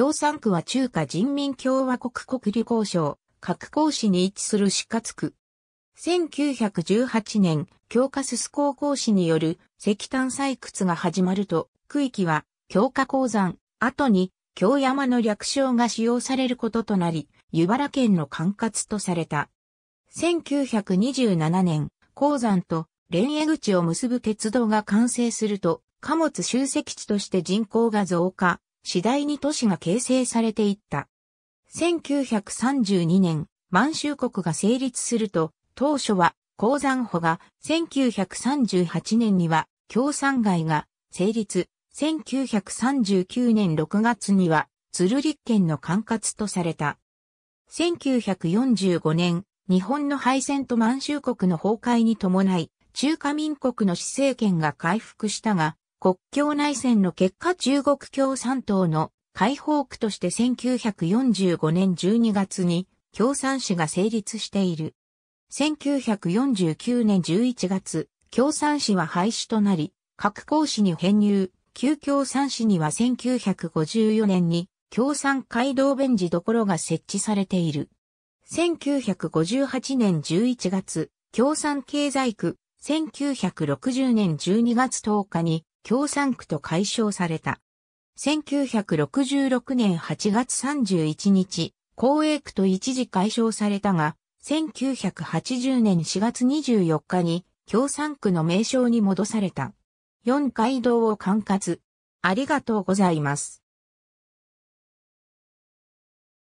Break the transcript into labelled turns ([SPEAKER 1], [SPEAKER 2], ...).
[SPEAKER 1] 共産区は中華人民共和国国立交渉、各校市に位
[SPEAKER 2] 置する四活区。1918年、強化すす高校士による石炭採掘が始まると、区域は強化鉱山、後に京山の略称が使用されることとなり、湯原県の管轄とされた。1927年、鉱山と連江口を結ぶ鉄道が完成すると、貨物集積地として人口が増加、次第に都市が形成されていった。1932年、満州国が成立すると、当初は鉱山法が、1938年には共産街が成立、1939年6月には、鶴立県の管轄とされた。1945年、日本の敗戦と満州国の崩壊に伴い、中華民国の施政権が回復したが、国境内戦の結果中国共産党の解放区として1945年12月に共産市が成立している。1949年11月、共産市は廃止となり、各公市に編入、旧共産市には1954年に共産街道弁事ろが設置されている。1958年11月、共産経済区、1960年12月10日に共産区と解消された。1966年8月31日、公営区と一時解消されたが、1980年4月24日に共産区の名称に戻さ
[SPEAKER 1] れた。四街道を管轄。ありがとうございます。